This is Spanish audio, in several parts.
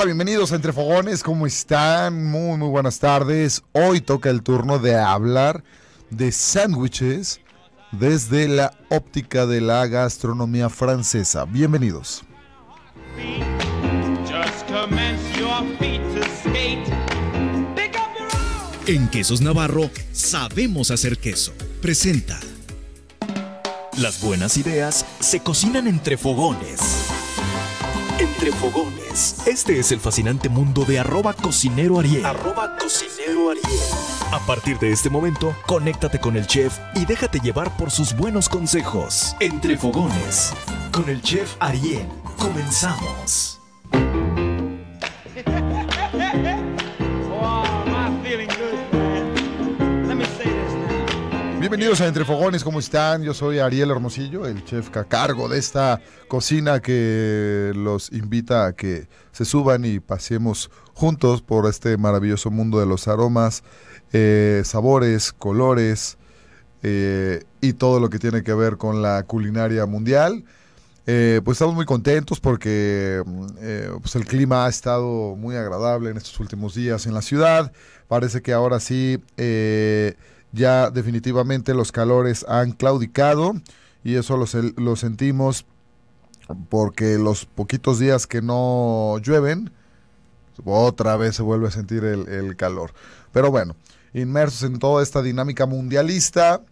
Hola, bienvenidos Entre Fogones, ¿cómo están? Muy, muy buenas tardes. Hoy toca el turno de hablar de sándwiches desde la óptica de la gastronomía francesa. Bienvenidos. En Quesos Navarro sabemos hacer queso. Presenta. Las buenas ideas se cocinan entre fogones entre fogones. Este es el fascinante mundo de arroba cocinero Ariel. Arroba cocinero Ariel. A partir de este momento, conéctate con el chef y déjate llevar por sus buenos consejos. Entre fogones, con el chef Ariel. Comenzamos. Bienvenidos a Entre Fogones, ¿cómo están? Yo soy Ariel Hermosillo, el chef a cargo de esta cocina que los invita a que se suban y pasemos juntos por este maravilloso mundo de los aromas, eh, sabores, colores eh, y todo lo que tiene que ver con la culinaria mundial. Eh, pues estamos muy contentos porque mm, pues el clima ha estado muy agradable en estos últimos días en la ciudad. Parece que ahora sí ya definitivamente los calores han claudicado y eso lo, sentimos porque los poquitos días que no llueven, otra vez se vuelve a sentir el, calor. Pero bueno, inmersos en toda esta dinámica mundialista,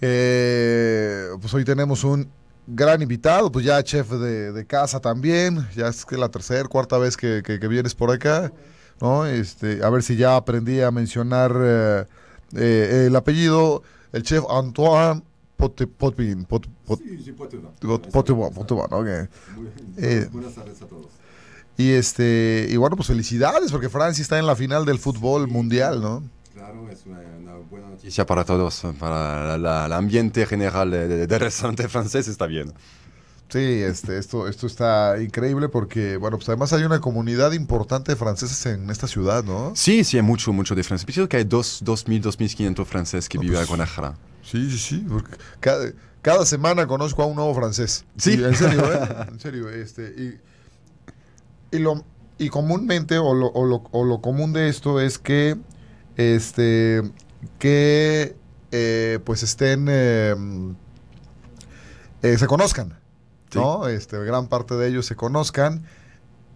eh, pues hoy tenemos un gran invitado, pues ya chef de, casa también, ya es que la tercera, cuarta vez que, vienes por acá, ¿no? Este, a ver si ya aprendí a mencionar... Eh, eh, el apellido, el chef Antoine Potpin. Pot, pot, sí, sí, okay. eh, Buenas tardes a todos. Y, este, y bueno, pues felicidades, porque Francia está en la final del fútbol mundial, ¿no? Claro, es una, buena noticia para todos, para el ambiente general del restaurante francés está bien. Sí, este, esto, esto está increíble porque, bueno, pues además hay una comunidad importante de franceses en esta ciudad, ¿no? Sí, sí, hay mucho, mucho de franceses. Pienso que hay 2.000, dos, 2.500 franceses que ah, viven pues, en Guanajara? Sí, sí, sí, cada, semana conozco a un nuevo francés. Sí. en serio, ¿eh? En serio, este, y, lo, y comúnmente, o lo, común de esto es que, este, que, eh, pues estén, em, eh, se conozcan. ¿no? Este, gran parte de ellos se conozcan.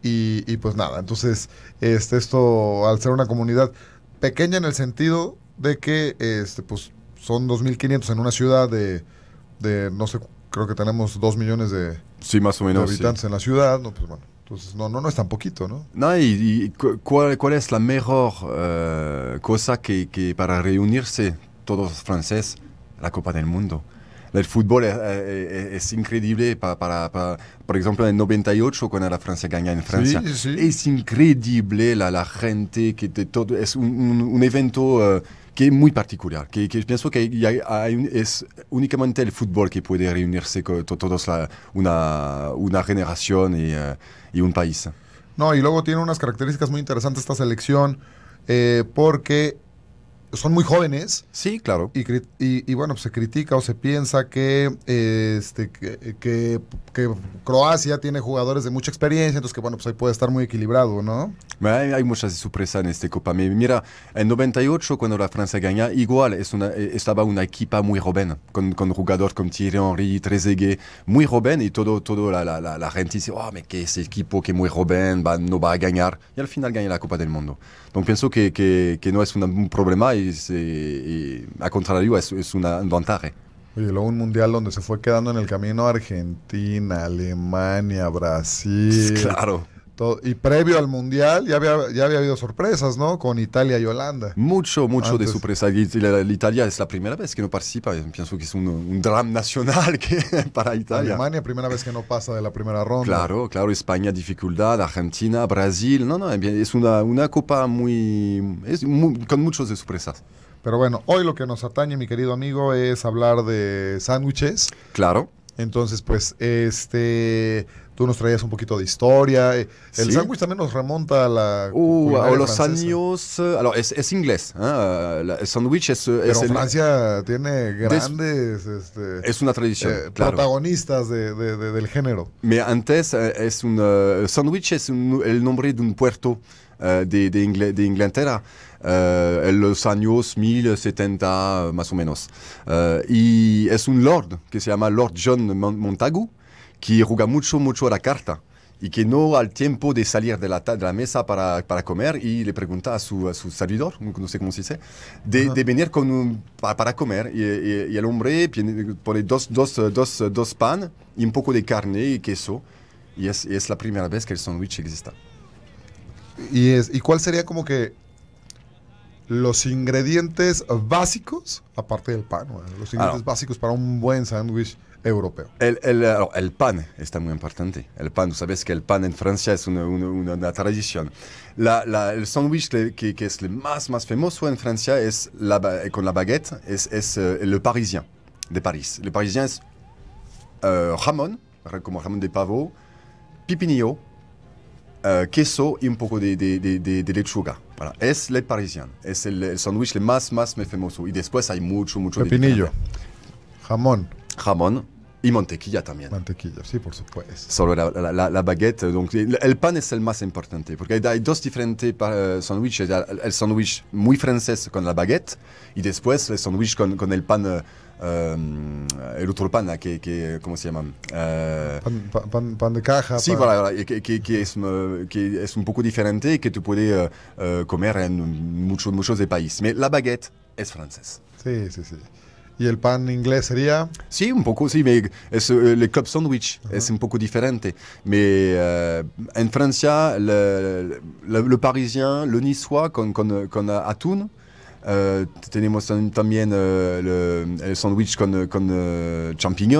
Y, pues nada, entonces este, esto al ser una comunidad pequeña en el sentido de que este, pues, son 2.500 en una ciudad de, de, no sé, creo que tenemos 2 millones de, sí, más o menos, habitantes en la ciudad, no, pues Entonces, no, no, es tan poquito, ¿no? No, y, cuál, cuál, es la mejor eh, cosa que, para reunirse todos los franceses? La Copa del Mundo el fútbol es, eh, increíble. Para, por ejemplo, en el 98, cuando la Francia gana en Francia, es increíble la, la gente, que todo, es un, evento... Eh, que es muy particular, que, pienso que es únicamente el fútbol que puede reunirse con todos una, una, generación y, eh, y, un país. No, y luego tiene unas características muy interesantes esta selección, porque son muy jóvenes. Sí, claro. Y, y, bueno, pues, se critica o se piensa que, este, que, que, Croacia tiene jugadores de mucha experiencia, entonces que bueno, pues ahí puede estar muy equilibrado, ¿no? Hay, muchas sorpresas en esta Copa. Mira, en 98, cuando la Francia gana, igual es una, eh, estaba una equipa muy joven, con, con jugadores como Thierry Henry, Trezeguet, muy joven, y todo, todo la, gente dice, oh, que ese equipo que es muy joven va, no va a ganar, y al final gana la Copa del Mundo. Entonces pienso que, no es un problema y, a contrario es, es una Oye, luego un mundial donde se fue quedando en el camino Argentina, Alemania, Brasil. Claro. Y previo al Mundial ya había, ya había habido sorpresas, ¿no? Con Italia y Holanda. Mucho, mucho de sorpresa. La, Italia es la primera vez que no participa. Pienso que es un, drama nacional que, para Italia. Alemania, primera vez que no pasa de la primera ronda. Claro, claro. España, dificultad. Argentina, Brasil. No, no, es una, una copa muy, con muchos de sorpresas. Pero bueno, hoy lo que nos atañe, mi querido amigo, es hablar de sándwiches. Claro. Entonces, pues, este Tú nos traías un poquito de historia. Eh, el sándwich también nos remonta a la. Uh, eh, a los años. es, inglés. ¿eh? El sándwich es. Pero Francia tiene grandes. Este, es una tradición. Eh, protagonistas del género. Me antes, es un. sándwich es el nombre de un puerto de, de Inglaterra. en los años 1070 más o menos. y es un lord que se llama Lord John Montagu, que juega mucho, mucho a la carta y que no al tiempo de salir de la, de la mesa para, para, comer y le pregunta a su, su servidor, no sé cómo se dice, de, de venir con para, comer. Y, y, el hombre pone dos, dos, dos, dos, pan y un poco de carne y queso. Y es, es la primera vez que el sándwich existe. ¿Y, es, ¿Y cuál sería como que los ingredientes básicos, aparte del pan, pain, los ah, ingredientes básicos para un buen sándwich europeo. El, el, eh, oh, el, pan está muy importante. El pan, sabes que el pan en Francia es una, una, una, sandwich tradición. La, la, el sándwich que, que, es más, más famoso en Francia es la, eh, con la baguette, es, es eh, le parisien de París. Le parisien es uh, jamón, como jamón de pavo, pipinillo, euh, queso y un peu de, de, de, de lechuga. Voilà. Es le parisiano. Es el, el sándwich le más, más famoso. Y después hay mucho, mucho... Pepinillo. Jamón. Jamón. Y mantequilla también. Mantequilla, sí, por supuesto. Solo la, la, la, la baguette. Donc, el, el, pan es el más importante, porque hay, dos diferentes uh, sándwiches. El, el sándwich muy francés con la baguette y después el sandwich con, con el pan... Eh, euh, et l'autre pain là, qui, qui comment s'appelle euh, pan, de caja si voilà, voilà qui qui qui est euh, un peu différent et que tu peux euh, comer en beaucoup de choses pays mais la baguette est française si si si et le pain anglais serait si un peu aussi mais est le club sandwich est un peu différent mais en France le, le, parisien le niçois quand qu'on à Tours euh, tenemos también aussi euh, le sandwich con, con euh, Il y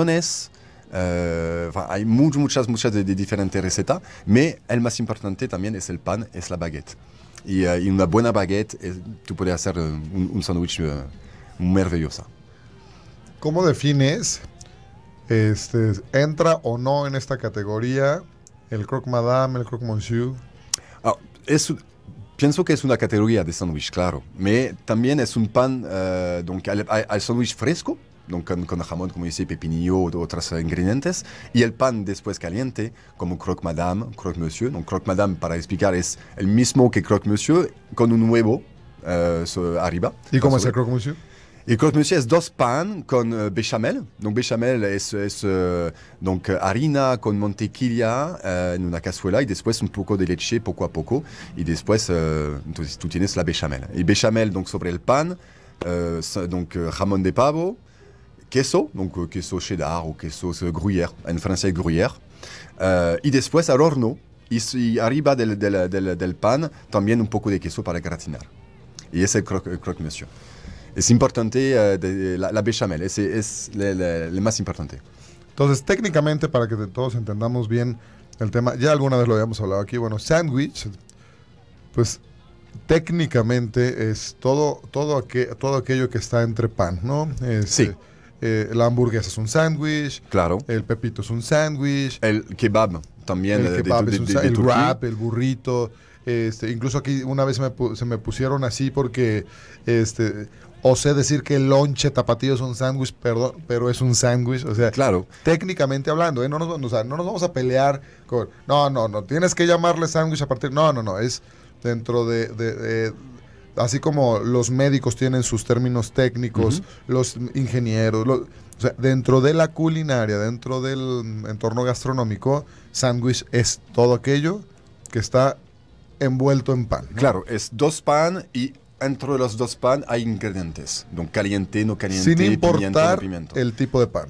hay beaucoup muchas, muchas de, de, diferentes recetas, Mais el más importante también es el pan, es la baguette. Y, une eh, y una buena baguette, tu tú puedes hacer eh, un, un sandwich Comment eh, maravilloso. ¿Cómo defines, este, entra o no en esta categoría el croque madame, el croque monsieur? Oh, es, Pienso que es una categoría de sándwich, claro. Me, también es un pan, eh, al, sándwich fresco, donc, con, jamón, como dice, pepinillo o otros ingredientes, y el pan después caliente, como croque madame, croque monsieur. Donc, croque madame, para explicar, es el mismo que croque monsieur, con un huevo eh, arriba. ¿Y cómo es el croque monsieur? croque monsieur est dos pan con euh, béchamel, Donc béchamel, est es euh, donc harina euh, con mantequilla euh, une una et y después un poco de leche poco a poco Et después euh, entonces tienes la béchamel. Et béchamel donc sobre le pan euh, donc jamón de pavo, queso, donc queso cheddar ou queso gruyère, en français gruyère. Et y después al horno y, arriba del, del, del, del pan también un poco de queso para gratinar. Y c'est le croque, croque monsieur. es importante eh, la, bechamel, es, el lo más importante. Entonces, técnicamente, para que todos entendamos bien el tema, ya alguna vez lo habíamos hablado aquí, bueno, sándwich, pues técnicamente es todo, todo, que todo aquello que está entre pan, ¿no? Este, sí. Eh, la hamburguesa es un sándwich. Claro. El pepito es un sándwich. El kebab también. El kebab es un El wrap, el burrito. Este, incluso aquí una vez me, se me pusieron así porque este, o sé decir que el lonche tapatío es un sándwich, perdón, pero es un sándwich. O sea, claro. técnicamente hablando, ¿eh? no, nos, vamos a pelear con. No, no, no. Tienes que llamarle sándwich a partir. No, no, no. Es dentro de, así como los médicos tienen sus términos técnicos, los ingenieros, o sea, dentro de la culinaria, dentro del entorno gastronómico, sándwich es todo aquello que está envuelto en pan. Claro, es dos pan y entre los dos pan hay ingredientes. caliente, no caliente, Sin pimiento, pimiento. el tipo de pan.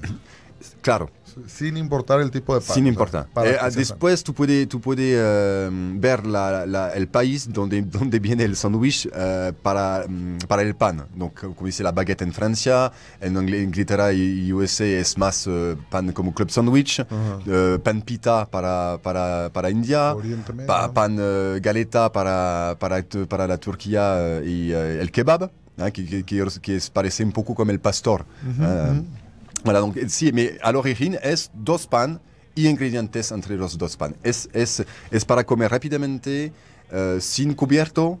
Claro. sin importar el tipo de pago. Sin importar. O sea, eh, ah, después tu puedes, tú puedes uh, eh, ver la, la, el país donde, donde viene el sandwich uh, eh, para, um, para el pan. Donc, como dice la baguette en Francia, en Inglaterra y USA es más uh, pan como club sandwich, -huh. pan pita para, para, para India, pa, pan galeta para, para, para la Turquía y el kebab, hein, qui, qui, qui, qui parece un poco como el pastor. Voilà, donc sí, a la origen es dos pan y ingredientes entre los dos pan. Es, es, es para comer rápidamente, eh, sin cubierto.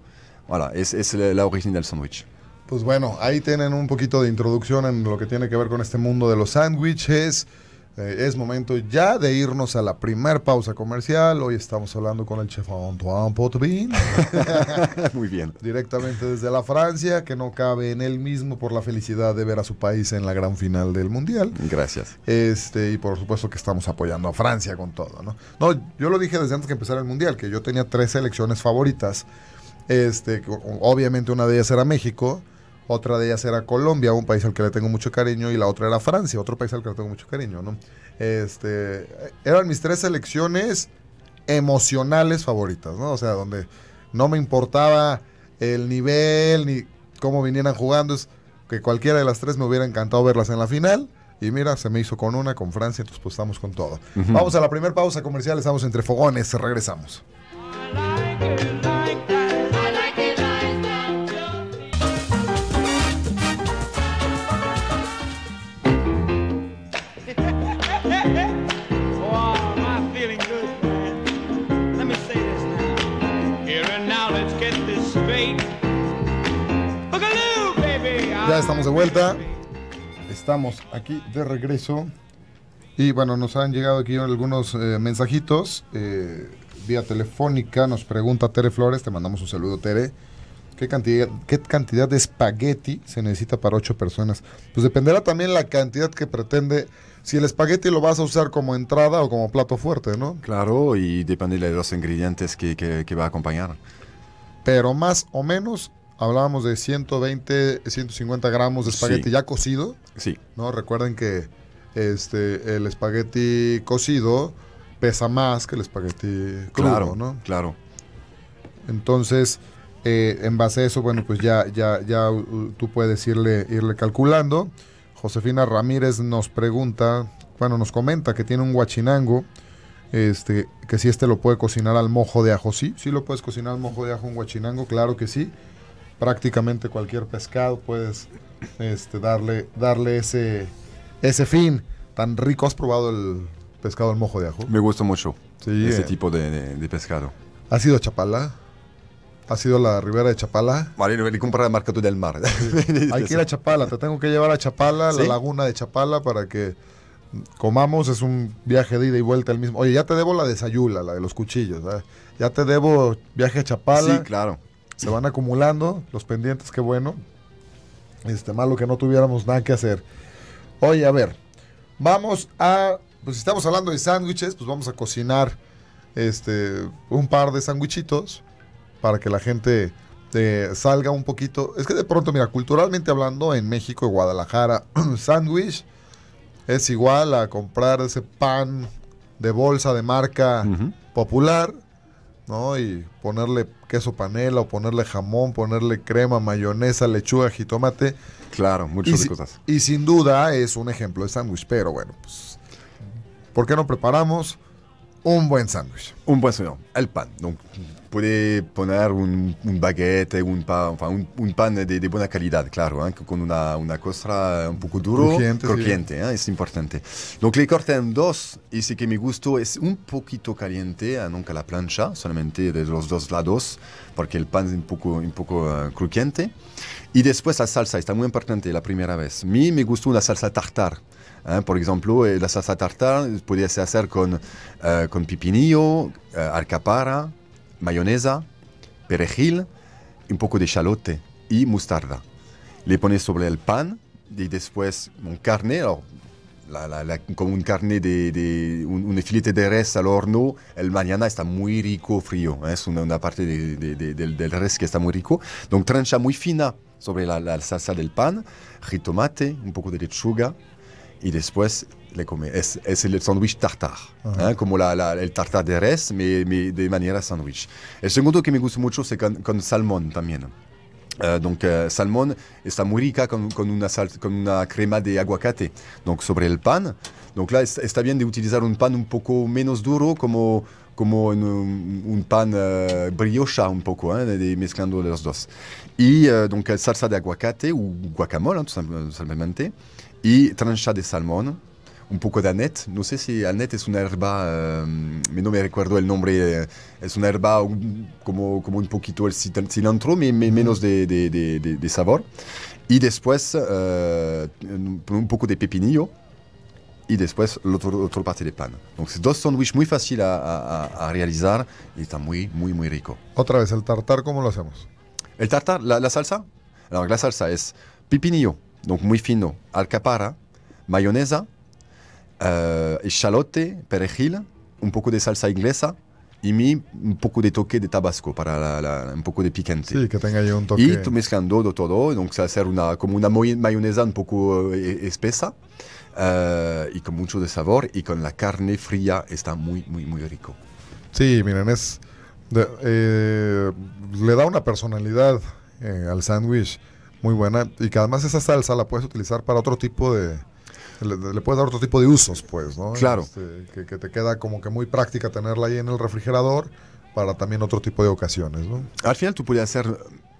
es, es la origen del sándwich. Pues bueno, ahí tienen un poquito de introducción en lo que tiene que ver con este mundo de los sándwiches. Eh, es momento ya de irnos a la primera pausa comercial. Hoy estamos hablando con el chef Antoine Potvin. Muy bien. Directamente desde la Francia, que no cabe en él mismo por la felicidad de ver a su país en la gran final del Mundial. Gracias. Este, y por supuesto que estamos apoyando a Francia con todo, ¿no? No, yo lo dije desde antes que empezara el Mundial, que yo tenía tres selecciones favoritas. Este, obviamente una de ellas era México otra de ellas era Colombia, un país al que le tengo mucho cariño, y la otra era Francia, otro país al que le tengo mucho cariño, ¿no? Este, eran mis tres selecciones emocionales favoritas, ¿no? O sea, donde no me importaba el nivel ni cómo vinieran jugando, es que cualquiera de las tres me hubiera encantado verlas en la final. Y mira, se me hizo con una, con Francia, entonces pues estamos con todo. Vamos a la primera pausa comercial, estamos entre fogones, regresamos. Ya estamos de vuelta. Estamos aquí de regreso. Y bueno, nos han llegado aquí algunos eh, mensajitos. Eh, vía telefónica nos pregunta Tere Flores, te mandamos un saludo Tere. ¿Qué cantidad, ¿Qué cantidad de espagueti se necesita para ocho personas? Pues dependerá también la cantidad que pretende. Si el espagueti lo vas a usar como entrada o como plato fuerte, ¿no? Claro, y depende de los ingredientes que va a acompañar. Pero más o menos hablábamos de 120, 150 gramos de espagueti ya cocido. Sí. ¿no? Recuerden que este, el espagueti cocido pesa más que el espagueti crudo, claro, ¿no? Claro. Entonces, eh, en base a eso, bueno, pues ya, ya, ya tú puedes irle, irle calculando. Josefina Ramírez nos pregunta, bueno, nos comenta que tiene un guachinango, este, que si este lo puede cocinar al mojo de ajo. Sí, sí lo puedes cocinar al mojo de ajo un guachinango, claro que sí prácticamente cualquier pescado puedes este, darle, darle ese, ese fin tan rico. ¿Has probado el pescado al mojo de ajo? Me gusta mucho ese eh. tipo de, pescado. ha sido a Chapala? ha sido la ribera de Chapala? Marino, y compra la marca tú del mar. Hay que ir a Chapala, te tengo que llevar a Chapala, la laguna de Chapala, para que comamos, es un viaje de ida y vuelta el mismo. Oye, ya te debo la desayula, la de los cuchillos, ya te debo viaje a Chapala. Sí, claro se van acumulando los pendientes, qué bueno. Este, malo que no tuviéramos nada que hacer. Oye, a ver, vamos a, pues estamos hablando de sándwiches, pues vamos a cocinar este, un par de sándwichitos para que la gente eh, salga un poquito. Es que de pronto, mira, culturalmente hablando, en México, y Guadalajara, sándwich es igual a comprar ese pan de bolsa de marca popular ¿no? Y ponerle queso panela o ponerle jamón, ponerle crema, mayonesa, lechuga, jitomate. Claro, muchas cosas. Y sin duda es un ejemplo de sándwich, pero bueno, pues, ¿por qué no preparamos? un buen sándwich. Un buen sándwich, el pan. Donc, puede poner un, un baguette, un pan, un, pan de, buena calidad, claro, ¿eh? con una, una, costra un poco duro, crujiente, ¿eh? es importante. Donc le corté en dos, y sí que me gustó. es un poquito caliente, ¿eh? nunca la plancha, solamente de los dos lados, porque el pan es un poco, un poco crujiente. Y después la salsa, está muy importante la primera vez. A mí me gustó una salsa tartar, Hein, Par exemple, eh, la salsa tartare vous pouvez la faire avec con pipinillo, eh, eh alcapara, mayonesa, perejil, un poco de chalote y mostarda. Le pones sobre el pan et, después un carne, alors, la, la, la, carne de, une un, un, de res à horno, le mañana está muy rico frío, ¿eh? es una, una parte de, de, del, del res que está muy rico. Donc trancha muy fina sur la, salsa del pan, jitomate, un poco de lechuga, et después le come. Es, es el sándwich tartar, uh -huh. de res, mais de manière sandwich. El segundo que me gusta mucho c'est con, con salmón también. Eh, donc uh, salmón está muy rica con, con una con una crema de aguacate donc sobre el pan donc là c'est bien d'utiliser un pain un poco menos duro comme como un, un, pan uh, eh, briocha un poco ¿eh? de, mezclando los dos Et donc salsa de aguacate ou guacamole tout simplement y trancha de salmón, un poco de anet. No sé si anet es una herba, eh, no me recuerdo el nombre. Eh, es una herba como, un poquito el cilantro, menos de, sabor. Y después eh, un poco de pepinillo. Y después la otro, otra parte de pan. Entonces, dos sándwiches muy fáciles a, realizar y está muy, muy, muy rico. Otra vez, el tartar, ¿cómo lo hacemos? El tartar, la, salsa. la salsa es pepinillo, donc muy fino, alcapara, mayonesa, eh, chalote perejil, un poco de salsa inglesa y mi, un poco de toque de tabasco para un poco de picante. Y tú mezclando todo, donc se hacer una, como una mayonesa un poco eh, eh, espesa. y con mucho de sabor y con la carne fría está muy, muy, muy rico. Sí, miren, le da una personalidad al sándwich muy buena. Y que además esa salsa la puedes utilizar para otro tipo de, le, puedes dar otro tipo de usos, pues, ¿no? Claro. Este, que, te queda como que muy práctica tenerla ahí en el refrigerador para también otro tipo de ocasiones, ¿no? Al final tú puedes hacer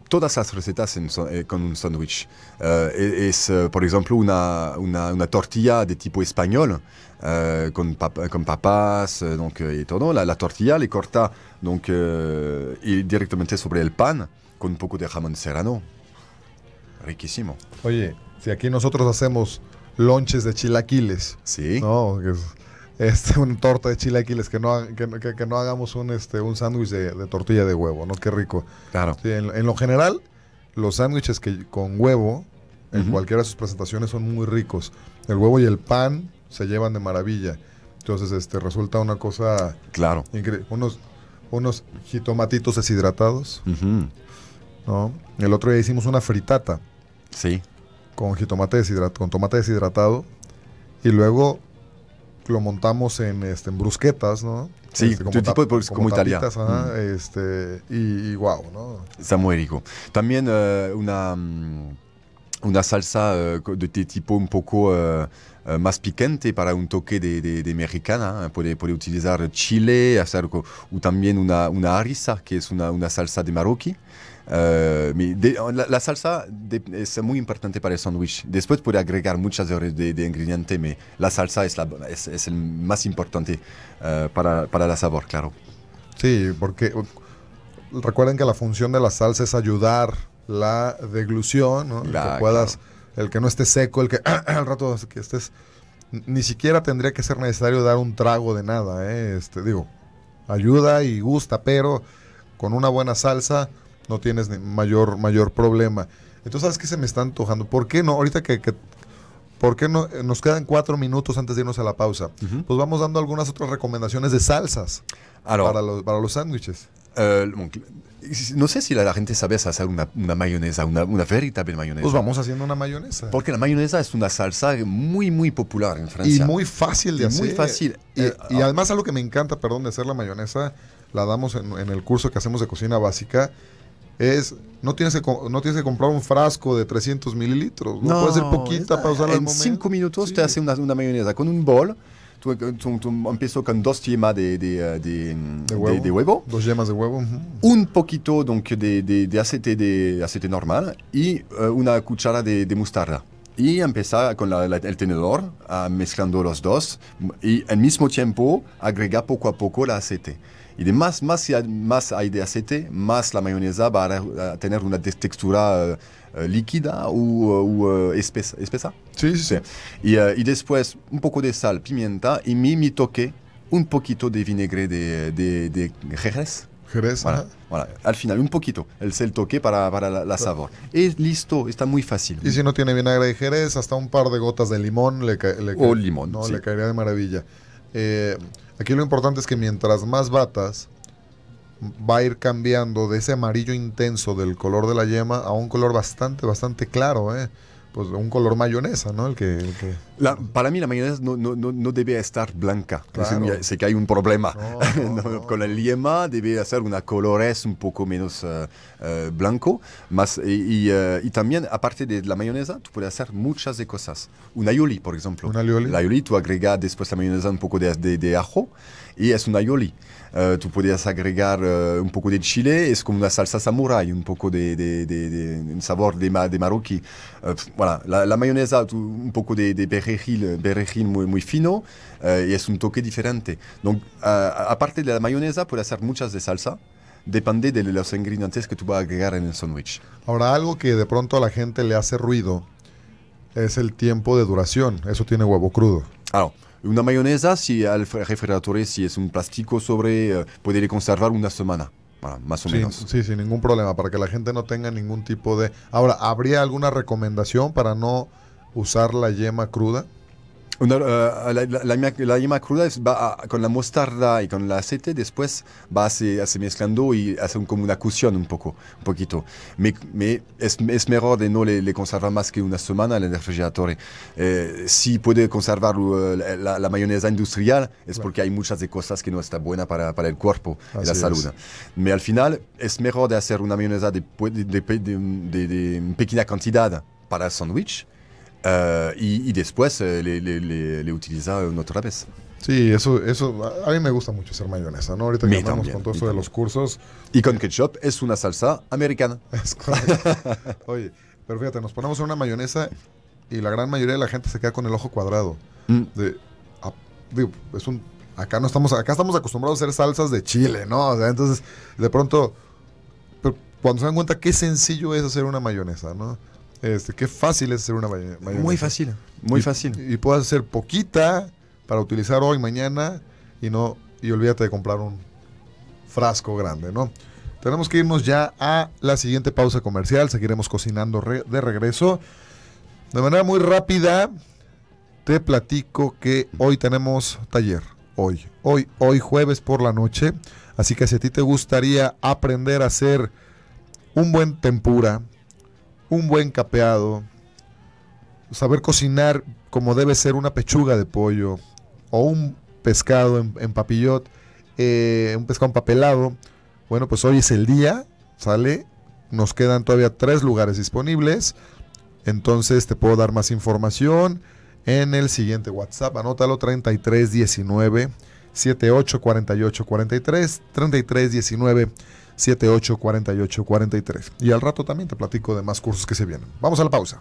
todas las recetas eh, con un sándwich. Eh, e, es, eh, por ejemplo, una, una, una, tortilla de tipo español con, papás y todo. La, tortilla le corta y directamente sobre el pan con un poco de jamón serrano riquísimo. Oye, si aquí nosotros hacemos lonches de chilaquiles. Sí. No, que es este, un torta de chilaquiles, que no, que, no hagamos un, este, un sándwich de, tortilla de huevo, ¿no? Qué rico. Claro. en, lo general, los sándwiches que con huevo, en cualquiera de sus presentaciones, son muy ricos. El huevo y el pan se llevan de maravilla. Entonces, este, resulta una cosa... Claro. Increíble. Unos, unos jitomatitos deshidratados, El otro día hicimos una fritata Sí. Con jitomate con tomate deshidratado. Y luego lo montamos en, este, en brusquetas, ¿no? Sí, este, como, tipo este, y, guau ¿no? Está muy rico. También eh, una, mm, una salsa eh, de té tipo un poco... Eh, Euh, más picante para un toque de, mexicana. Puede, utilizar chile, hacer o también una, una arisa, que es una, una salsa de marroquí. Euh, la, salsa es muy importante para el sándwich. Después puede agregar muchas de, de ingredientes, pero la salsa es, la, es, es el más importante euh, para, para el sabor, claro. Sí, porque recuerden que la función de la salsa es ayudar la deglución, ¿no? La, que puedas el que no esté seco, el que al rato que estés, ni siquiera tendría que ser necesario dar un trago de nada, ¿eh? este, digo, ayuda y gusta, pero con una buena salsa no tienes mayor, mayor problema. Entonces, ¿sabes qué se me está antojando? ¿Por qué no? Ahorita que, ¿por qué no? Nos quedan cuatro minutos antes de irnos a la pausa. Pues vamos dando algunas otras recomendaciones de salsas para los, para los sándwiches. Eh, no sé si la, gente sabe hacer una, mayonesa, una, una, mayonesa. Pues vamos haciendo una mayonesa. Porque la mayonesa es una salsa muy, muy popular en Francia. Y muy fácil de hacer. Muy fácil. Eh, eh, y, ah. además algo que me encanta, perdón, de hacer la mayonesa, la damos en, el curso que hacemos de cocina básica, es no tienes que, no tienes que comprar un frasco de 300 mililitros. No, puede poquita para usar En cinco minutos te hace una, una mayonesa con un bol tú, empezó con dos yemas eh, de, huevo. Dos yemas de huevo. Un poquito de, aceite, de aceite normal y eh, una cuchara de, de y empezar con el tenedor, ah, mezclando los dos y al mismo tiempo agregar poco a poco el aceite. Y de más, más, más hay de aceite, más la mayonesa va a, tener una textura eh, líquida o eh, espesa, espesa. Sí, sí. sí. Eh, y, después un poco de sal, pimienta y mi, mi toque, un poquito de vinagre de, de, de jerez. Jerez. Al final, un poquito. El, el toque para, para la, sabor. Es listo, está muy fácil. Y si no tiene vinagre de Jerez, hasta un par de gotas de limón le, O limón. le caería de maravilla. Eh, aquí lo importante es que mientras más batas, va a ir cambiando de ese amarillo intenso del color de la yema a un color bastante, bastante claro, ¿eh? Pues, un color mayonesa, ¿no? El que, para mí la mayonesa no, no, no, debe estar blanca. Sé, que hay un problema. Con el yema debe ser una colores un poco menos eh, eh, blanco. Más, eh, y, también, aparte de la mayonesa, tú puedes hacer muchas de cosas. Un aioli, por ejemplo. Un aioli. La aioli, tú agregas después la mayonesa un poco de, de, de ajo y es un aioli. Euh, tú podías agregar euh, un poco de chile, es como una salsa samurai, un poco de, de, un sabor de, ma, marroquí. Euh, voilà. la, mayonesa, un poco de, perejil, muy, muy fino y es un toque diferente. aparte de la mayonesa, puedes hacer muchas de salsa. Depende de los ingredientes que tú vas a agregar en el sándwich. Ahora, algo que de pronto a la gente le hace ruido es el tiempo de duración. Eso tiene huevo crudo. Ah, una mayonesa, si al refrigerador, si es un plástico sobre, eh, puede conservar una semana. más o menos. Sí, sin ningún problema, para que la gente no tenga ningún tipo de... Ahora, ¿habría alguna recomendación para no usar la yema cruda? Eh, la, la, yema cruda va con la mostarda y con el aceite, después va se se mezclando y hace como una cocción un poco, un poquito. Me, es, mejor de no le, conservar más que una semana en el refrigerador. Eh, si puede conservar eh, la, mayonesa industrial es porque hay muchas de cosas que no están buena para, para, el cuerpo y la salud. Pero al final es mejor de hacer una mayonesa de, de pequeña cantidad para el sándwich eh, y, después eh, le, utiliza en otra vez. Sí, eso, eso a mí me gusta mucho hacer mayonesa, ¿no? Ahorita que estamos con todo eso de los cursos. Y con ketchup es una salsa americana. Oye, pero fíjate, nos ponemos una mayonesa y la gran mayoría de la gente se queda con el ojo cuadrado. Mm. es un, acá no estamos, acá estamos acostumbrados a hacer salsas de chile, ¿no? O sea, entonces, de pronto, cuando se dan cuenta qué sencillo es hacer una mayonesa, ¿no? Este, qué fácil es hacer una Muy fácil, muy fácil. Y puedes hacer poquita para utilizar hoy, mañana y no y olvídate de comprar un frasco grande, ¿no? Tenemos que irnos ya a la siguiente pausa comercial. Seguiremos cocinando de regreso. De manera muy rápida, te platico que hoy tenemos taller. Hoy, hoy, hoy jueves por la noche. Así que si a ti te gustaría aprender a hacer un buen tempura, un buen capeado, saber cocinar como debe ser una pechuga de pollo o un pescado en, papillot, eh, un pescado papelado. Bueno, pues hoy es el día, sale, nos quedan todavía tres lugares disponibles, entonces te puedo dar más información en el siguiente WhatsApp, anótalo 3319. 784843 3319 43. Y al rato también te platico de más cursos que se vienen. Vamos a la pausa.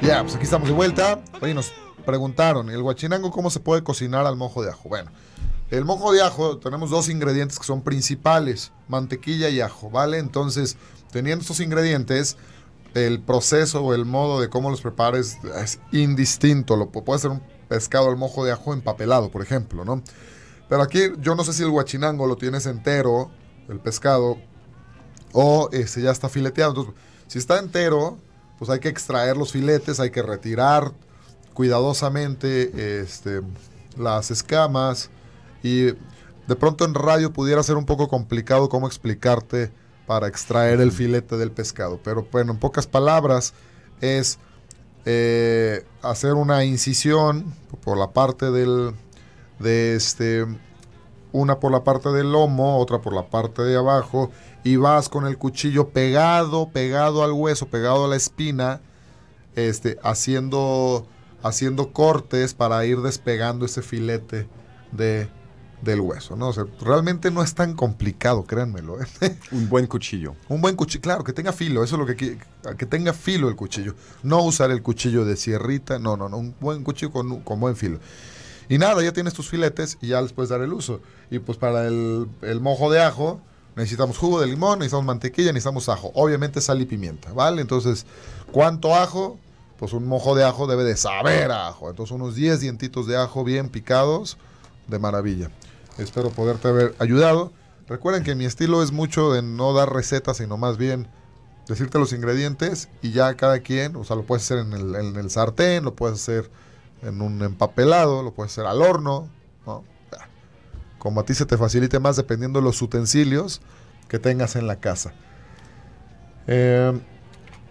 Ya, pues aquí estamos de vuelta. Oye, nos preguntaron, ¿el guachinango cómo se puede cocinar al mojo de ajo? Bueno, el mojo de ajo tenemos dos ingredientes que son principales, mantequilla y ajo, ¿vale? Entonces, teniendo estos ingredientes, el proceso o el modo de cómo los prepares es indistinto. Lo puede ser un pescado al mojo de ajo empapelado, por ejemplo, ¿no? Pero aquí yo no sé si el guachinango lo tienes entero, el pescado, o este, ya está fileteado. Entonces, si está entero, pues hay que extraer los filetes, hay que retirar cuidadosamente este, las escamas y de pronto en radio pudiera ser un poco complicado cómo explicarte para extraer el filete del pescado, pero bueno, en pocas palabras es eh, hacer una incisión por la parte del de este una por la parte del lomo, otra por la parte de abajo y vas con el cuchillo pegado, pegado al hueso, pegado a la espina, este, haciendo, haciendo cortes para ir despegando ese filete de, del hueso, ¿no? realmente no es tan complicado, créanmelo. ¿eh? Un buen cuchillo. Un buen cuchillo, claro, que tenga filo, eso es lo que que tenga filo el cuchillo. No usar el cuchillo de sierrita, no, no, no, un buen cuchillo con, con buen filo. Y nada, ya tienes tus filetes y ya les puedes dar el uso. Y pues para el, el mojo de ajo, necesitamos jugo de limón, necesitamos mantequilla, necesitamos ajo. Obviamente sal y pimienta, ¿vale? Entonces, ¿cuánto ajo? Pues un mojo de ajo debe de saber ajo. Entonces, unos 10 dientitos de ajo bien picados, de maravilla. Espero poderte haber ayudado. Recuerden que mi estilo es mucho de no dar recetas, sino más bien decirte los ingredientes y ya cada quien, o sea, lo puedes hacer en el, en el sartén, lo puedes hacer en un empapelado, lo puedes hacer al horno, como a ti se te facilite más dependiendo de los utensilios que tengas en la casa. Em,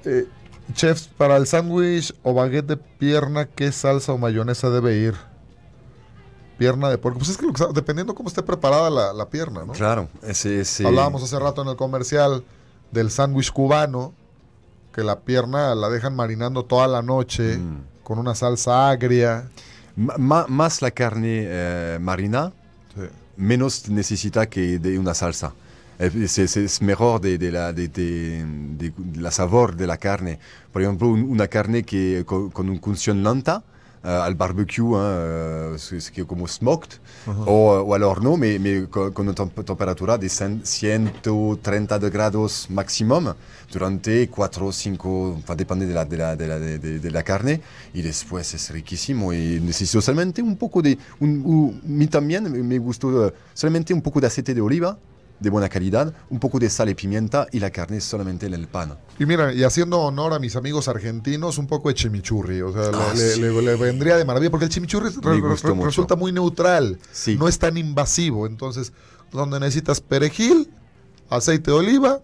eh, chefs, para el sándwich o baguette de pierna, ¿qué salsa o mayonesa debe ir? Pierna de porco. Pues es que, dependiendo cómo esté preparada la, pierna, ¿no? Claro, eh, sí, sí. Hablábamos hace rato en el comercial del sándwich cubano, que la pierna la dejan marinando toda la noche mm. con una salsa agria. más la carne eh, marina menos necesita que de una salsa. Es, mejor de, la, sabor de la carne. Por ejemplo, una carne que, con, un una cocción lenta Euh, al barbecue, hein, euh, ce, qui est comme smoked, uh-huh. ou, euh, ou, alors non, mais, mais con, con une température de 130 degrés maximum durant 4 ou 5, enfin, dépendant de la, de la, de la, de, de la carne, et después c'est riquissimo, et nécessite seulement un peu de, ou moi mi también me gusto, eh, seulement un peu de d'olive, de buena calidad, un poco de sal y pimienta y la carne solamente en el pan. Y mira, y haciendo honor a mis amigos argentinos, un poco de chimichurri, o sea, le, ah, vendría de maravilla, porque el chimichurri resulta muy neutral, no es tan invasivo, entonces, donde necesitas perejil, aceite de oliva,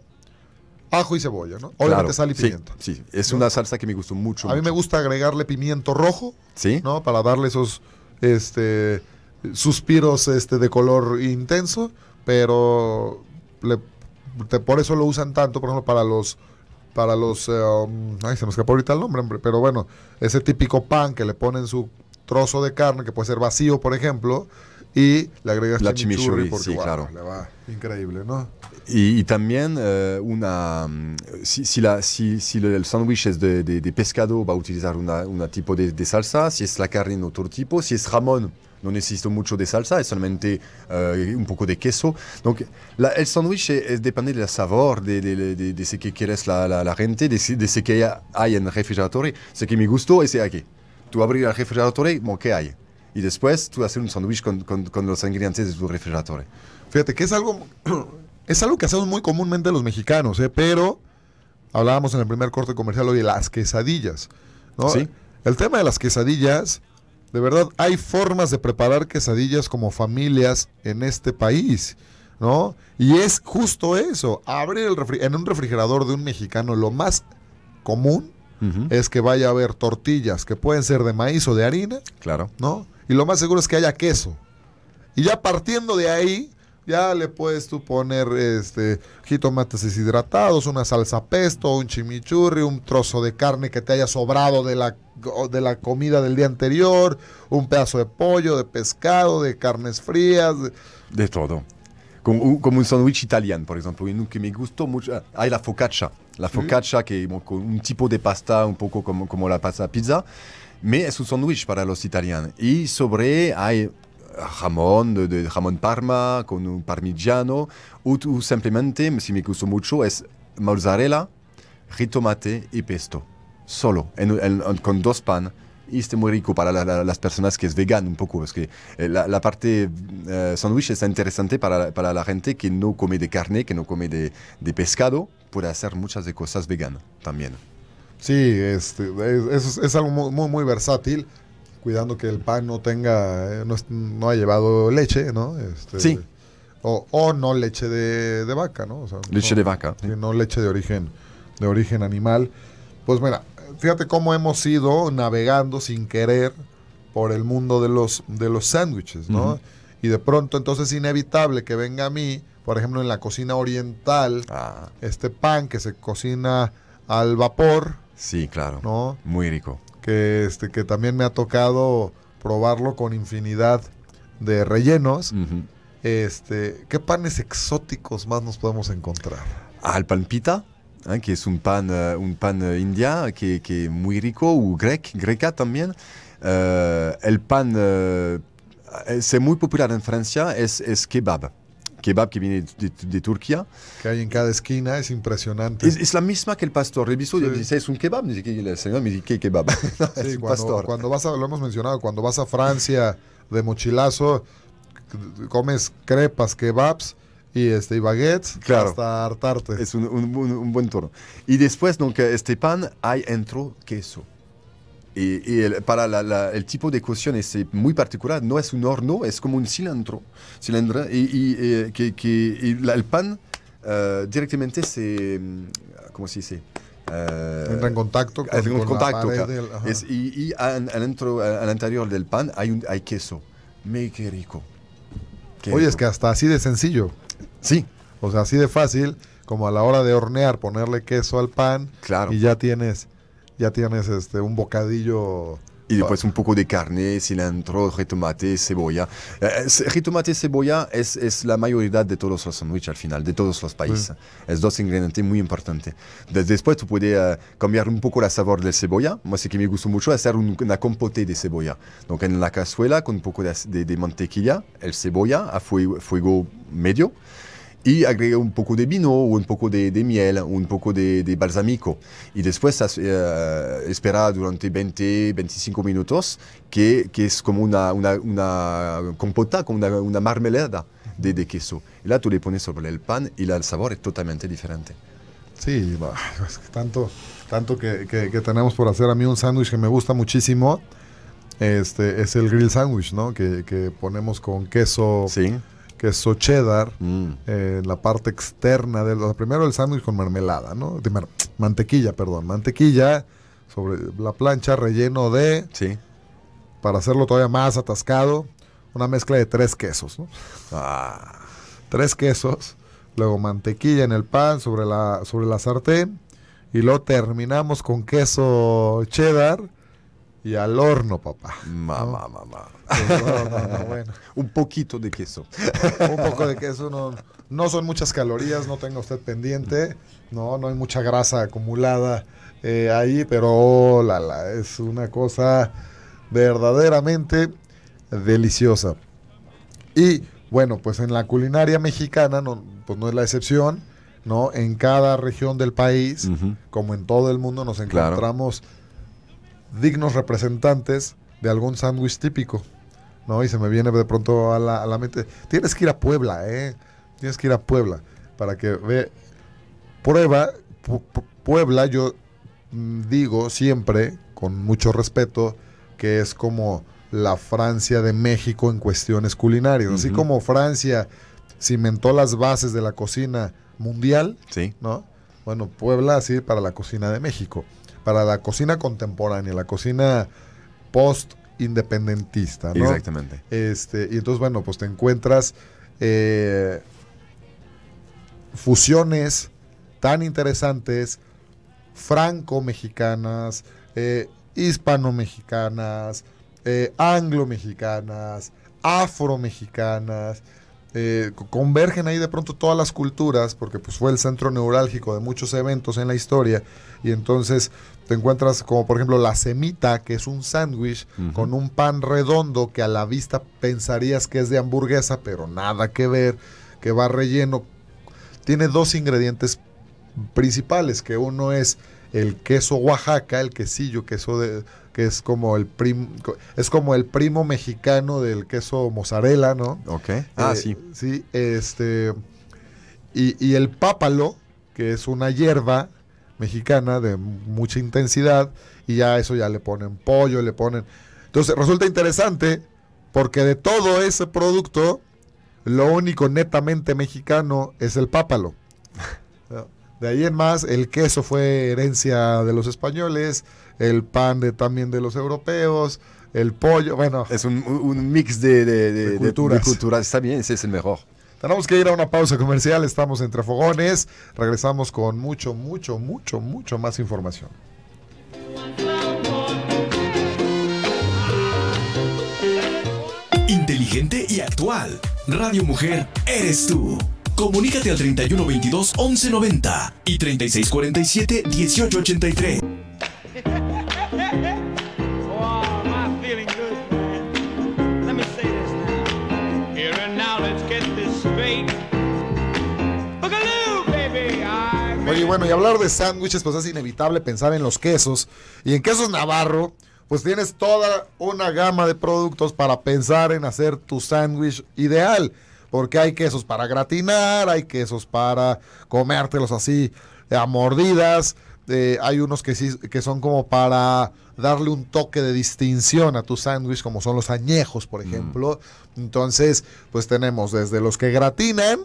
ajo y cebolla, ¿no? de sal y pimienta. Sí, es una salsa que me gustó mucho. A mí me gusta agregarle pimiento rojo, ¿Sí? ¿no? Para darle esos este, suspiros este, de color intenso pero por eso lo usan tanto, por ejemplo, para los para los eh, um, ay se me escapó ahorita el nombre, pero bueno, ese típico pan que le ponen su trozo de carne que puede ser vacío, por ejemplo, y le agregas la chimichurri, por porque, sí, claro. le va increíble, ¿no? Y, también eh, una um, si, si, la, si, si el sándwich es de, pescado va a utilizar una, tipo de, salsa, si es la carne otro tipo, si es jamón no necesito mucho de salsa, es solamente eh, un poco de queso. Entonces, el sándwich depende del sabor, de, de, que quieres la, gente, de, de que hay en el refrigerador. Lo que me gustó es aquí. Tú abres el refrigerador, y ¿qué hay? Y después tú hacer un sándwich con, los ingredientes de tu refrigerador. Fíjate que es algo, es algo que hacemos muy comúnmente los mexicanos, ¿eh? pero hablábamos en el primer corte comercial hoy de las quesadillas. El tema de las quesadillas de verdad, hay formas de preparar quesadillas como familias en este país, ¿no? Y es justo eso, abrir el en un refrigerador de un mexicano lo más común es que vaya a haber tortillas que pueden ser de maíz o de harina, claro, ¿no? Y lo más seguro es que haya queso. Y ya partiendo de ahí, ya le puedes tú poner este jitomates deshidratados, una salsa pesto, un chimichurri, un trozo de carne que te haya sobrado de la de la comida del día anterior, un pedazo de pollo, de pescado, de carnes frías. De, todo. Como un, como sándwich italiano, por ejemplo, y que me gustó mucho. Ah, hay la focaccia, la focaccia que es un tipo de pasta un poco como, como la pasta pizza, pero es un sándwich para los italianos. Y sobre hay eh, jamón, de, jamón parma, con un parmigiano, o, simplemente, si me gustó mucho, es mozzarella, ritomate y pesto solo, con dos pan. Y este muy rico para las personas que es vegan un poco, porque eh, la, la parte sandwich eh, sándwich es interesante para, la gente que no come de carne, que no come de, pescado, puede hacer muchas de cosas veganas también. Sí, este, es, algo muy, muy versátil cuidando que el pan no tenga, eh, no, ha llevado leche, ¿no? Este, sí. O, no leche de, vaca, ¿no? leche de vaca. No leche de origen, de origen animal. Pues mira, fíjate cómo hemos ido navegando sin querer por el mundo de los, de los sándwiches, ¿no? Y de pronto entonces es inevitable que venga a mí, por ejemplo, en la cocina oriental, ah. este pan que se cocina al vapor. Sí, claro. ¿No? Muy rico. Que, este, que también me ha tocado probarlo con infinidad de rellenos. este, ¿Qué panes exóticos más nos podemos encontrar? Al Palpita? pan pita que es un pan, euh, un pan india que, es muy rico, o grec, greca también. Euh, el pan euh, es muy popular en Francia, es, es kebab kebab que viene de, Turquía. Que hay en cada esquina, es impresionante. Es, la misma que el pastor. Revisó sí. dice, es un kebab. Dice, el señor me dice, ¿qué kebab? es cuando, pastor. vas lo hemos mencionado, cuando vas a Francia de mochilazo, comes crepas, kebabs, y, este, y hasta hartarte. Es un, un, buen turno. Y después, este pan, hay entro queso. Y, para el tipo de cocción es este, muy particular, no es un horno, es como un cilantro. cilantro y, eh, que, el pan eh, directamente se. Mm, ¿Cómo se dice? Eh, entra en contacto con, en contacto, y, al, interior del pan hay, hay queso. Me, qué rico. Oye, es que hasta así de sencillo. Sí, o sea, así de fácil como a la hora de hornear, ponerle queso al pan claro. y ya tienes, ya tienes este un bocadillo. Y ah, después un poco de carne, cilantro, jitomate, cebolla. Eh, jitomate y cebolla es, es, la mayoría de todos los sándwiches al final, de todos los países. Es dos ingredientes muy importantes. después tú puedes eh, cambiar un poco el sabor de cebolla. Moi, sé que me gusta mucho hacer una compote de cebolla. Donc, en la cazuela con un poco de, de, mantequilla, el cebolla a fuego medio y agrega un poco de vino, o un poco de, miel, un poco de, balsamico. Y después eh, espera durante 20, 25 minutos, que, es como una, una, compota, como una, marmelada de, queso. Y la tú le pones sobre el pan y el sabor es totalmente diferente. Sí, tanto, tanto que, tenemos por hacer. A mí un sándwich que me gusta muchísimo este, es el grill sándwich, ¿no? Que, ponemos con queso. Sí queso cheddar, mm. en eh, la parte externa del. primero el sándwich con mermelada, ¿no? mantequilla, perdón. Mantequilla sobre la plancha, relleno de. Sí. Para hacerlo todavía más atascado, una mezcla de tres quesos, ¿no? Ah. tres quesos, luego mantequilla en el pan sobre la, sobre la sartén, y luego terminamos con queso cheddar y al horno, papá. Mamá, mamá. bueno. Un poquito de queso. Un poco de queso. No, no son muchas calorías, no tenga usted pendiente. No, no hay mucha grasa acumulada eh, ahí, pero oh, la, la, es una cosa verdaderamente deliciosa. Y bueno, pues en la culinaria mexicana no, pues no es la excepción, ¿no? En cada región del país, como en todo el mundo, nos encontramos dignos representantes de algún sándwich típico. ¿no? Y se me viene de pronto a la, mente. Tienes que ir a Puebla, ¿eh? Tienes que ir a Puebla para que ve. Prueba, Puebla, yo mm, digo siempre, con mucho respeto, que es como la Francia de México en cuestiones culinarias. Así como Francia cimentó las bases de la cocina mundial, ¿no? Bueno, Puebla así para la cocina de México para la cocina contemporánea, la cocina post independentista, ¿no? Exactamente. Este, y entonces, bueno, pues te encuentras eh, fusiones tan interesantes, franco-mexicanas, eh, hispano-mexicanas, eh, anglo-mexicanas, afro-mexicanas, eh, convergen ahí de pronto todas las culturas, porque pues fue el centro neurálgico de muchos eventos en la historia, y entonces te encuentras como por ejemplo la semita, que es un sándwich con un pan redondo que a la vista pensarías que es de hamburguesa, pero nada que ver, que va relleno. Tiene dos ingredientes principales, que uno es el queso Oaxaca, el quesillo, queso de, que es como el es como el primo mexicano del queso mozzarella, ¿no? Ok. Eh, ah, sí. Sí, este y, y, el pápalo, que es una hierba mexicana de mucha intensidad y ya eso ya le ponen pollo, le ponen. Entonces, resulta interesante porque de todo ese producto lo único netamente mexicano es el pápalo. De ahí en más, el queso fue herencia de los españoles, el pan de, también de los europeos, el pollo, bueno. Es un, mix de, culturas. Está bien, ese es el mejor. Tenemos que ir a una pausa comercial, estamos entre fogones, regresamos con mucho, mucho, mucho, mucho más información. Inteligente y actual. Radio Mujer, eres tú. Comunícate al 3122 1190 y 3647 1883. Oye, bueno, y hablar de sándwiches, pues es inevitable pensar en los quesos. Y en quesos Navarro, pues tienes toda una gama de productos para pensar en hacer tu sándwich ideal. Porque hay quesos para gratinar, hay quesos para comértelos así a mordidas, eh, hay unos que que son como para darle un toque de distinción a tu sándwich, como son los añejos, por mm. ejemplo. Entonces, pues tenemos desde los que gratinan,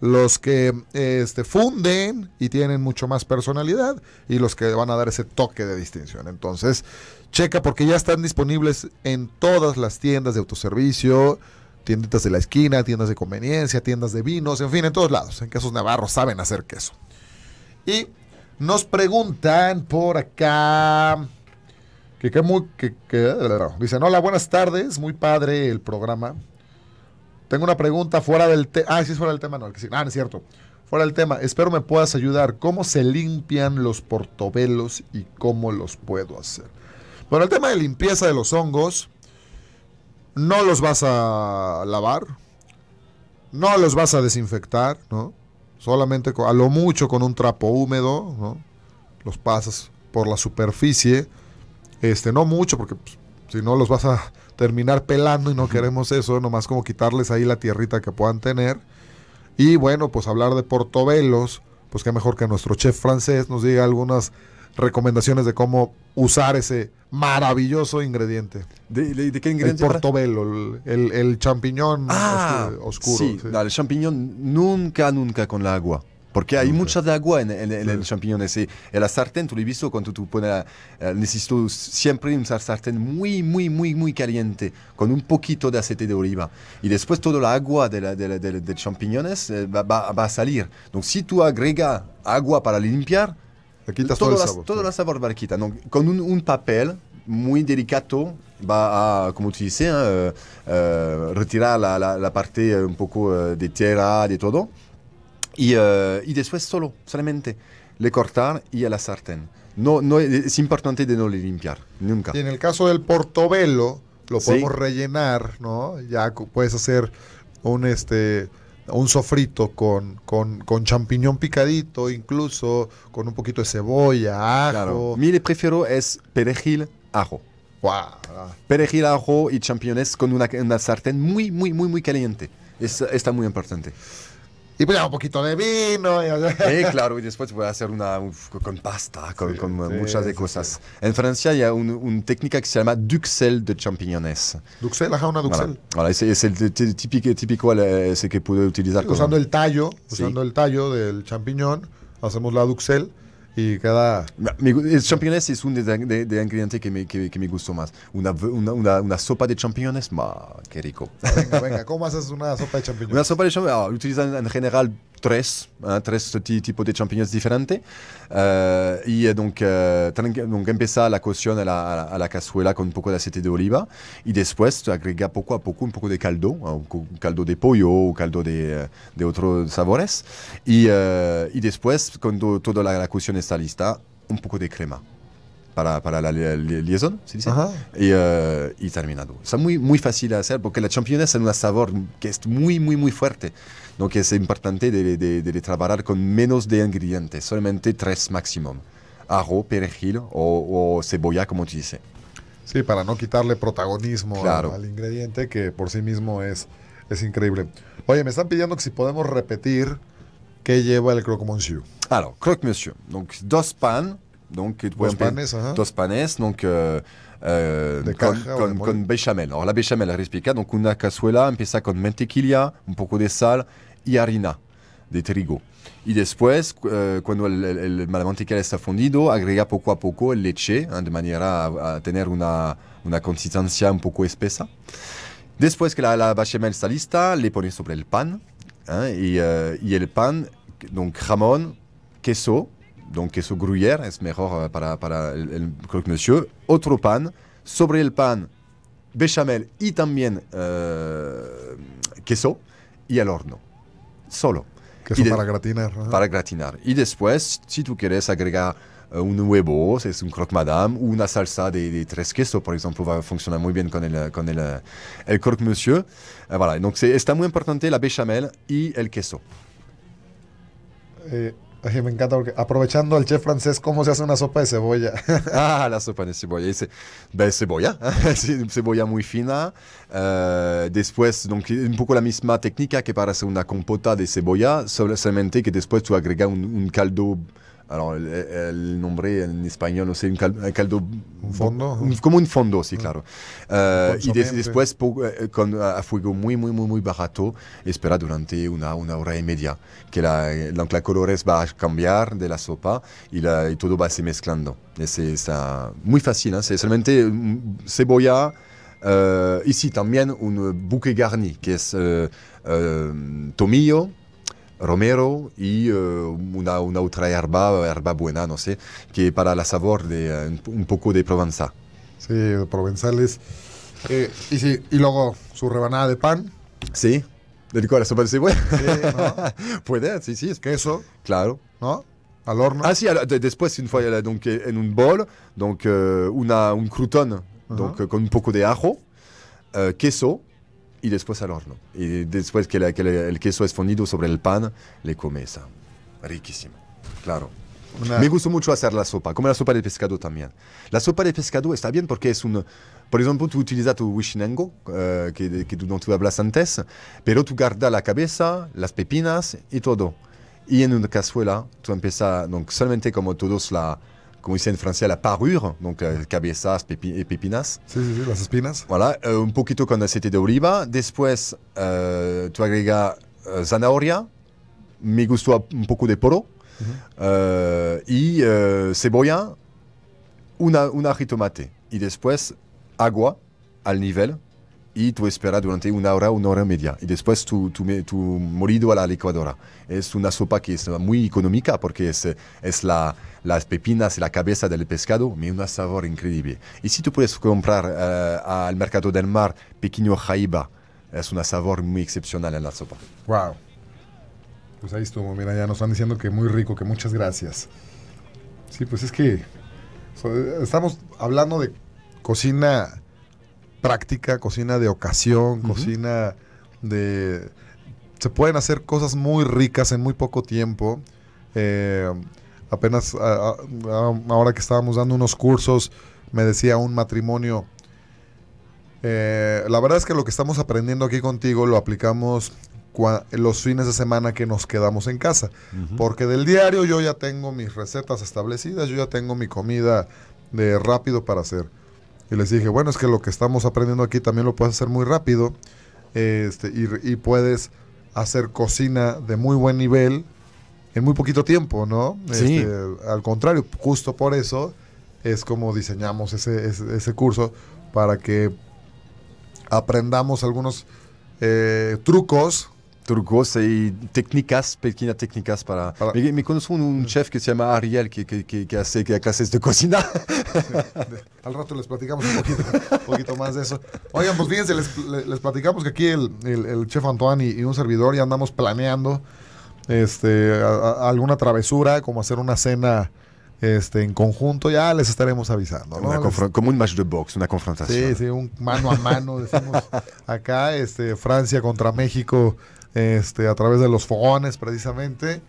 los que este, funden y tienen mucho más personalidad, y los que van a dar ese toque de distinción. Entonces, checa porque ya están disponibles en todas las tiendas de autoservicio tienditas de la esquina, tiendas de conveniencia, tiendas de vinos, en fin, en todos lados. En Quesos Navarros saben hacer queso. Y nos preguntan por acá. Que, qué muy, que, que, dicen, hola, buenas tardes, muy padre el programa. Tengo una pregunta fuera del tema. Ah, sí, es fuera del tema, no. Que sí. Ah, es cierto. Fuera del tema. Espero me puedas ayudar. ¿Cómo se limpian los portobelos y cómo los puedo hacer? Bueno, el tema de limpieza de los hongos, no los vas a lavar, no los vas a desinfectar, ¿no? solamente a lo mucho con un trapo húmedo, los pasas por la superficie, este, no mucho porque pues, si no los vas a terminar pelando y no queremos eso, nomás como quitarles ahí la tierrita que puedan tener. Y bueno, pues hablar de portobelos, pues qué mejor que nuestro chef francés nos diga algunas recomendaciones de cómo usar ese maravilloso ingrediente. ¿De, qué ingrediente? El portobello, el, champiñón ah, oscuro. sí, el champiñón nunca, nunca con la agua. Porque hay mucha de agua en, el champiñón ese. En la sartén, tú lo has visto cuando tú pones. Eh, necesito siempre usar sartén muy, muy, muy, muy caliente, con un poquito de aceite de oliva. Y después toda la agua de, la, champiñones eh, va, va, a salir. Entonces, si tú agregas agua para limpiar, todo, lo el sabor. Todo quitar. con un, papel muy delicado va a, como tú dice, ¿eh? Eh, retirar la, parte un poco eh, de tierra, de todo. Y, después solo, solamente le cortar y a la sartén. No, no, es importante de no limpiar, nunca. Y en el caso del portobelo, lo podemos rellenar, ¿no? Ya puedes hacer un este un sofrito con, con, champiñón picadito, incluso con un poquito de cebolla, ajo. Claro. prefiero es perejil, ajo. Perejil, ajo y champiñones con una, sartén muy, muy, muy, muy caliente. está muy importante. Y pues un poquito de vino. Y... claro, y después voy a hacer una con pasta, con, muchas de cosas. En Francia hay una técnica que se llama duxel de champiñones. Duxel, ajá, una duxel. es, es, el típico, típico eh, ese que puede utilizar. Usando el tallo, usando el tallo del champiñón, hacemos la duxel y cada... El champiñones es un de, de, ingredientes que me, que, me gustó más. Una, una, una, sopa de champiñones, ma, qué rico. Venga, venga, ¿cómo haces una sopa de champiñones? Una sopa de champiñones, ah, utilizan en general tres, ¿eh? tres tipos de champiñones diferentes. Eh, y eh, donc, empieza la cocción a la, cazuela con un poco de aceite de oliva y después agrega poco a poco un poco de caldo, un caldo de pollo o caldo de, otros sabores. Y, después, cuando toda la, cocción está lista, un poco de crema. Para, para, la liaison, Y, terminado. Es muy, muy fácil de hacer porque la champiñones es un sabor que es muy, muy, muy fuerte. Entonces es importante de, trabajar con menos de ingredientes, solamente tres máximo. Arroz, perejil o, cebolla, como tú dices. Sí, para no quitarle protagonismo al, ingrediente que por sí mismo es, es increíble. Oye, me están pidiendo que si podemos repetir qué lleva el croque monsieur. claro croque monsieur. Donc, dos pan. dos panes. Dos panes. Euh, euh, con, bechamel. la bechamel, la Donc, una cazuela empieza con mantequilla, un poco de sal. y harina de trigo. Et después, quand eh, cuando el, el, la mantequilla está fundido, agrega poco a poco el leche, ¿eh? de manera a, a tener una, una, consistencia un poco espesa. Después que la, la bechamel está lista, le pones sobre el pan. ¿eh? Y, eh, y, el pan, donc jamon, queso, donc queso gruyère, es mejor para, para el, croque-monsieur. autre pan, sobre el pan, bechamel y también queso, y al horno solo. Que eso de, para gratinar. Ajá. Para gratinar. Y después, si tú quieres agregar uh, un huevo, es un croque madame, o una salsa de, de, tres quesos, por ejemplo, va a funcionar muy bien con el, eh, con el, eh, el croque monsieur. voilà, donc c'est está muy importante la béchamel y el queso. me encanta porque aprovechando al chef francés, ¿cómo se hace una sopa de cebolla? ah, la sopa de cebolla. Dice, de cebolla, cebolla muy fina. Eh, después, un poco la misma técnica que para hacer una compota de cebolla, solamente que después tú agregas un caldo Alors, le el nombre en espagnol, c'est un, caldo. Un fondo. Comme un fondo, sí, mm. claro. Et Uh, à después, très, eh, con, a fuego muy, muy, muy, muy barato, espera durante una, una hora Que la, la colores va changer de la sopa et tout va se mezclando. C'est très ah, facile. C'est seulement ¿eh? es et mm, cebolla. ici, eh, también un bouquet garni, qui est eh, tomillo, romero y eh, una, otra herba, herba buena, no sé, que para la sabor de eh, un poco de Provenza. Sí, provenzales. Eh, y, sí, y luego su rebanada de pan. Sí, del corazón parece sopa de bueno. Sí, Puede, sí, sí. Queso. Claro. ¿No? Al horno. Ah, sí, después, una fois, en un bol, una, un crouton, con un poco de ajo, queso, y después al horno. Y después que, el queso es fundido sobre el pan, le comes. Riquísimo, claro. Me gustó mucho hacer la sopa, como la sopa de pescado también. La sopa de pescado está bien porque es un... Por ejemplo, tú utilizas tu wishinengo, eh, que, tú no tú hablas antes, pero tú guardas la cabeza, las pepinas y todo. Y en una cazuela, tú empiezas, solamente como todos la en français la parure, donc euh, Cabezas pepi et Pepinas. Sí, sí, sí, las espinas. Voilà, euh, un poquito con aceite de oliva. Después, euh, tu agregas euh, zanahoria, me gusta un poco de poro, et -huh. y cebolla, una, una Et Y después, agua al nivel. y tú esperas durante una hora, una hora y media. Y después tú, tú, tú molido a la licuadora. Es una sopa que es muy económica porque es, es la, las pepinas y la cabeza del pescado, me un sabor increíble. Y si tú puedes comprar eh, al mercado del mar pequeño jaiba, es un sabor muy excepcional en la sopa. ¡Wow! Pues ahí estuvo, mira, ya nos están diciendo que muy rico, que muchas gracias. Sí, pues es que estamos hablando de cocina práctica, cocina de ocasión, cocina de... Se pueden hacer cosas muy ricas en muy poco tiempo. Eh, apenas ahora que estábamos dando unos cursos, me decía un matrimonio, eh, la verdad es que lo que estamos aprendiendo aquí contigo lo aplicamos los fines de semana que nos quedamos en casa, porque del diario yo ya tengo mis recetas establecidas, yo ya tengo mi comida de rápido para hacer. Y les dije, bueno, es que lo que estamos aprendiendo aquí también lo puedes hacer muy rápido este, y, puedes hacer cocina de muy buen nivel en muy poquito tiempo, ¿no? Sí. Este, al contrario, justo por eso es como diseñamos ese, ese, curso para que aprendamos algunos eh, trucos y técnicas, pequeñas técnicas para... Me, un, chef que se llama Ariel, que, que, que, que hace clases de cocina. al rato les platicamos un poquito, poquito, más de eso. Oigan, pues fíjense, les, platicamos que aquí el, chef Antoine y, un servidor ya andamos planeando este, alguna travesura, como hacer una cena... Este, en conjunto, ya les estaremos avisando. Como un match de box, una confrontación. Sí, sí, un mano a mano, decimos acá, este, Francia contra México este, a través de los fogones precisamente.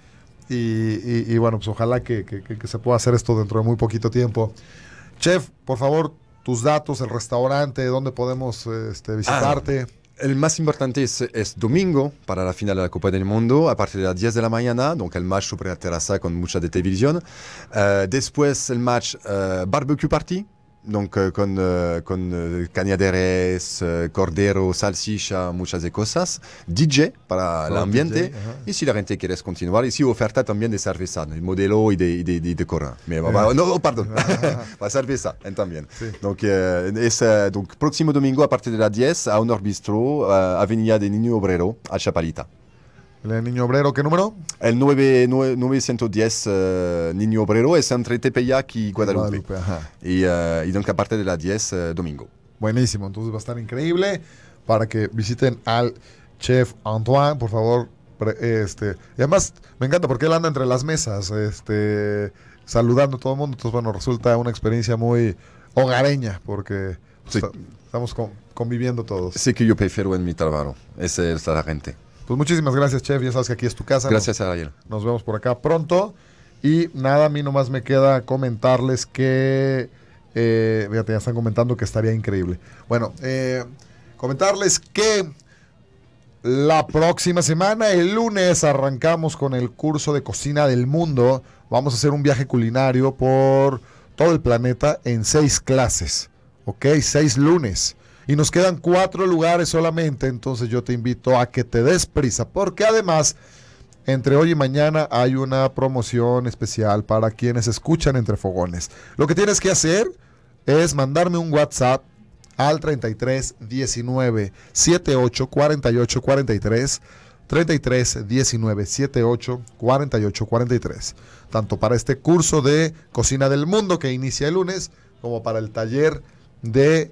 Y, y, bueno, pues ojalá que, se pueda hacer esto dentro de muy poquito tiempo. Chef, por favor, tus datos, el restaurante, dónde podemos este, ah, visitarte. El más importante es, domingo para la final de la Copa del Mundo a partir de las 10 de la mañana, donc el match sobre la terraza con mucha de televisión. Eh, después el match eh, Barbecue Party donc euh, con, euh, con euh, euh cordero, salsicha, muchas cosas. DJ para oh, el uh-huh. Y si la gente quiere continuar, y si oferta también de cerveza, de modelo y de, y de, de Mais, bah, bah, no, oh, pardon, la cerveza también. Sí. Donc, euh, es, donc, próximo domingo a partir de las 10 a Honor Bistro, Avenida de Niño Obrero, a Chapalita. El Niño Obrero, ¿qué número? El 910 eh, Niño Obrero es entre Tepeyac y Guadalupe. Y, eh, y, donc de la 10, eh, domingo. Buenísimo, entonces va a estar increíble para que visiten al chef Antoine, por favor. Este, y además me encanta porque él anda entre las mesas, este, saludando a todo el mundo. Entonces, bueno, resulta una experiencia muy hogareña porque pues, estamos conviviendo todos. Sí que yo prefiero en mi trabajo, ese es la gente. Pues muchísimas gracias, Chef. Ya sabes que aquí es tu casa. Gracias, a Ariel. Nos vemos por acá pronto. Y nada, a mí nomás me queda comentarles que... Eh, fíjate, ya están comentando que estaría increíble. Bueno, eh, comentarles que la próxima semana, el lunes, arrancamos con el curso de cocina del mundo. Vamos a hacer un viaje culinario por todo el planeta en seis clases, ¿ok? Seis lunes y nos quedan cuatro lugares solamente, entonces yo te invito a que te des prisa, porque además entre hoy y mañana hay una promoción especial para quienes escuchan entre fogones. Lo que tienes que hacer es mandarme un WhatsApp al 33 19 78 48 43 33 19 78 48 43 tanto para este curso de cocina del mundo que inicia el lunes como para el taller de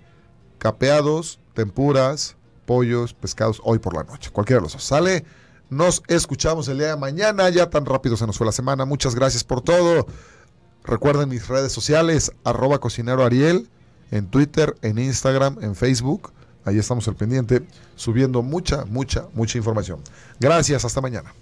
capeados, tempuras, pollos, pescados hoy por la noche. Cualquiera de los dos. Sale. Nos escuchamos el día de mañana. Ya tan rápido se nos fue la semana. Muchas gracias por todo. Recuerden mis redes sociales, arroba cocinero Ariel, en Twitter, en Instagram, en Facebook. Ahí estamos al pendiente, subiendo mucha, mucha, mucha información. Gracias, hasta mañana.